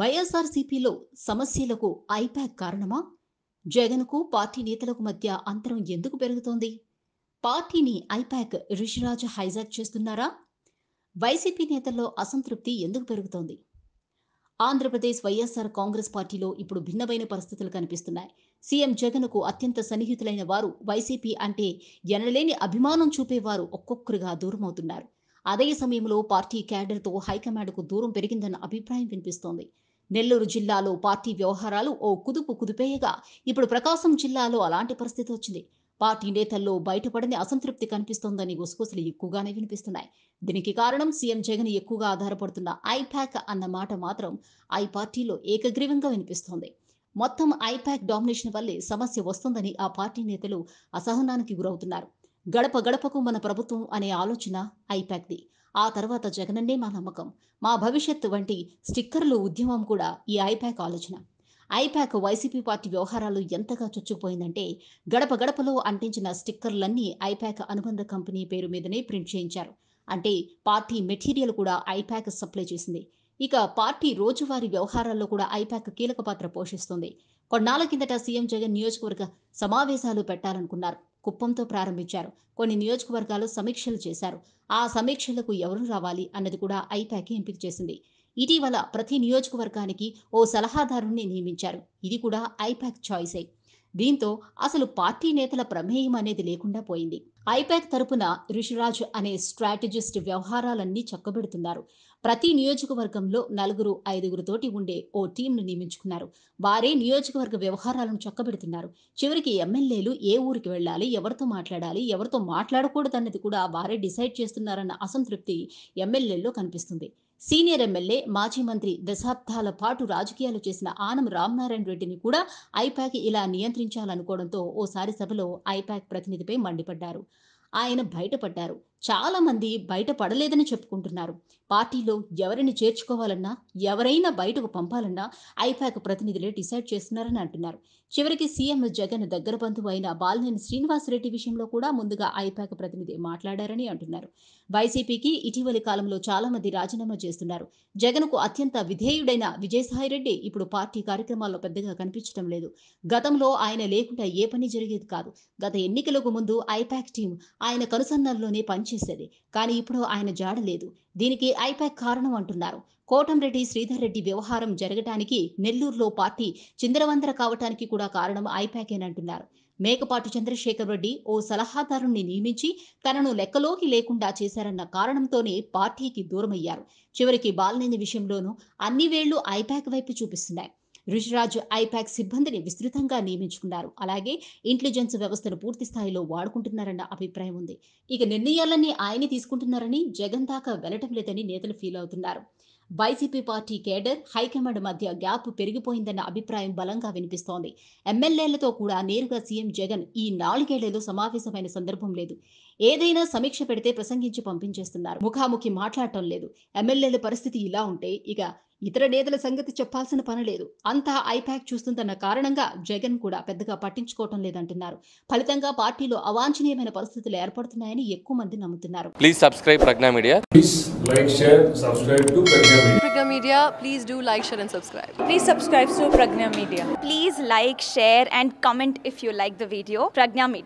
వైఎస్ఆర్సీపీలో సమస్యలకు ఐపాక్ కారణమా జగన్కు పార్టీ నేతలకు మధ్య అంతరం ఎందుకు పెరుగుతోంది పార్టీని ఐపాక్ రిషిరాజ్ హైజాక్ చేస్తున్నారా వైసీపీ నేతల్లో అసంతృప్తి ఎందుకు పెరుగుతోంది ఆంధ్రప్రదేశ్ వైఎస్ఆర్ కాంగ్రెస్ పార్టీలో ఇప్పుడు భిన్నమైన పరిస్థితులు కనిపిస్తున్నాయి సీఎం జగన్కు అత్యంత సన్నిహితులైన వారు వైసీపీ అంటే ఎనలేని అభిమానం చూపేవారు ఒక్కొక్కరుగా దూరమవుతున్నారు అదే సమయంలో పార్టీ క్యాడర్తో హైకమాండ్కు దూరం పెరిగిందన్న అభిప్రాయం వినిపిస్తోంది నెల్లూరు జిల్లాలో పార్టీ వ్యవహారాలు ఓ కుదుపు కుదిపేయగా ఇప్పుడు ప్రకాశం జిల్లాలో అలాంటి పరిస్థితి వచ్చింది పార్టీ నేతల్లో బయటపడని అసంతృప్తి కనిపిస్తోందని గుసగుసలు ఎక్కువగానే వినిపిస్తున్నాయి దీనికి కారణం సీఎం జగన్ ఎక్కువగా ఆధారపడుతున్న ఐప్యాక్ అన్న మాట మాత్రం ఐ పార్టీలో ఏకగ్రీవంగా వినిపిస్తోంది మొత్తం ఐప్యాక్ డామినేషన్ వల్లే సమస్య వస్తుందని ఆ పార్టీ నేతలు అసహనానికి గురవుతున్నారు గడప గడపకు మన ప్రభుత్వం అనే ఆలోచన ఐప్యాక్ది ఆ తర్వాత జగనన్నే మా నమ్మకం మా భవిష్యత్తు వంటి స్టిక్కర్లు ఉద్యమం కూడా ఈ ఐప్యాక్ ఆలోచన ఐప్యాక్ వైసీపీ పార్టీ వ్యవహారాలు ఎంతగా చొచ్చుకుపోయిందంటే గడప గడపలో అంటించిన స్టిక్కర్లన్నీ ఐప్యాక్ అనుబంధ కంపెనీ పేరు మీదనే ప్రింట్ చేయించారు అంటే పార్టీ మెటీరియల్ కూడా ఐప్యాక్ సప్లై చేసింది ఇక పార్టీ రోజువారీ వ్యవహారాల్లో కూడా ఐప్యాక్ కీలక పాత్ర పోషిస్తుంది కొన్నాళ్ల కిందట సీఎం జగన్ నియోజకవర్గ సమావేశాలు పెట్టాలనుకున్నారు కుప్పంతో ప్రారంభించారు కొన్ని నియోజకవర్గాలు సమీక్షలు చేశారు ఆ సమీక్షలకు ఎవరు రావాలి అన్నది కూడా ఐపాక్ ఎంపిక చేసింది ఇటీవల ప్రతి నియోజకవర్గానికి ఓ సలహాదారుణ్ణి నియమించారు ఇది కూడా ఐపాక్ చాయిసే దీంతో అసలు పార్టీ నేతల ప్రమేయం అనేది లేకుండా పోయింది ఐపాక్ తరపున ఋషిరాజ్ అనే స్ట్రాటజిస్ట్ వ్యవహారాలన్నీ చక్కబెడుతున్నారు ప్రతి నియోజకవర్గంలో నలుగురు ఐదుగురు తోటి ఉండే ఓ టీంను నియమించుకున్నారు వారే నియోజకవర్గ వ్యవహారాలను చక్కబెడుతున్నారు చివరికి ఎమ్మెల్యేలు ఏ ఊరికి వెళ్ళాలి ఎవరితో మాట్లాడాలి ఎవరితో మాట్లాడకూడదన్నది కూడా వారే డిసైడ్ చేస్తున్నారన్న అసంతృప్తి ఎమ్మెల్యేల్లో కనిపిస్తుంది సీనియర్ ఎమ్మెల్యే మాజీ మంత్రి దశాబ్దాల పాటు రాజకీయాలు చేసిన ఆనం రామనారాయణ రెడ్డిని కూడా ఐపాక్ ఇలా నియంత్రించాలనుకోవడంతో ఓసారి సభలో ఐపాక్ ప్రతినిధిపై మండిపడ్డారు ఆయన బయటపడ్డారు చాలామంది బయటపడలేదని చెప్పుకుంటున్నారు పార్టీలో ఎవరిని చేర్చుకోవాలన్నా ఎవరైనా బయటకు పంపాలన్నా ఐపాక్ ప్రతినిధులే డిసైడ్ చేస్తున్నారని అంటున్నారు చివరికి సీఎం జగన్ దగ్గర బంధువు అయిన బాలినేని శ్రీనివాసరెడ్డి విషయంలో కూడా ముందుగా ఐపాక్ ప్రతినిధి మాట్లాడారని అంటున్నారు వైసీపీకి ఇటీవలి కాలంలో చాలామంది రాజీనామా చేస్తున్నారు జగన్కు అత్యంత విధేయుడైన విజయసాయిరెడ్డి ఇప్పుడు పార్టీ కార్యక్రమాల్లో పెద్దగా కనిపించడం లేదు గతంలో ఆయన లేకుండా ఏ పని జరిగేది కాదు గత ఎన్నికలకు ముందు ఐపాక్ టీం ఆయన కనుసన్నల్లోనే పనిచేసేది కానీ ఇప్పుడు ఆయన జాడ లేదు దీనికి ఐపాక్ కారణం అంటున్నారు కోటంరెడ్డి శ్రీధర్ రెడ్డి వ్యవహారం జరగటానికి నెల్లూరులో పార్టీ చిందరవందర కావటానికి కూడా కారణం ఐపాకేనంటున్నారు మేకపాటి చంద్రశేఖర్ రెడ్డి ఓ సలహాదారుణ్ణి నియమించి తనను లెక్కలోకి లేకుండా చేశారన్న కారణంతోనే పార్టీకి దూరమయ్యారు చివరికి బాలనేని విషయంలోనూ అన్ని వేళ్లు ఐపాక్ వైపు చూపిస్తున్నాయి రుషిరాజు ఐపాక్ సిబ్బందిని విస్తృతంగా నియమించుకున్నారు అలాగే ఇంటెలిజెన్స్ వ్యవస్థను పూర్తి స్థాయిలో వాడుకుంటున్నారన్న అభిప్రాయం ఉంది ఇక నిర్ణయాలన్నీ ఆయనే తీసుకుంటున్నారని జగన్ దాకా వెళ్లటం లేదని నేతలు ఫీల్ అవుతున్నారు వైసీపీ పార్టీ కేడర్ హైకమాండ్ మధ్య గ్యాప్ పెరిగిపోయిందన్న అభిప్రాయం బలంగా వినిపిస్తోంది ఎమ్మెల్యేలతో కూడా నేరుగా సీఎం జగన్ ఈ నాలుగేళ్లలో సమావేశమైన సందర్భం లేదు ఏదైనా సమీక్ష పెడితే ప్రసంగించి పంపించేస్తున్నారు ముఖాముఖి మాట్లాడటం లేదు ఎమ్మెల్యేల పరిస్థితి ఇలా ఉంటే ఇక ఇతర నేతల సంగతి చెప్పాల్సిన పని లేదు అంతా ఐపాక్ చూస్తుందన్న కారణంగా జగన్ కూడా పెద్దగా పట్టించుకోవటం లేదంటున్నారు ఫలితంగా పార్టీలో అవాంఛనీయమైన పరిస్థితులు ఏర్పడుతున్నాయని ఎక్కువ మంది నమ్ముతున్నారు please subscribe Pragna Media please like share subscribe to Pragna Media Pragna Media please do like share and subscribe please subscribe to Pragna Media please like share and comment if you like the video Pragna media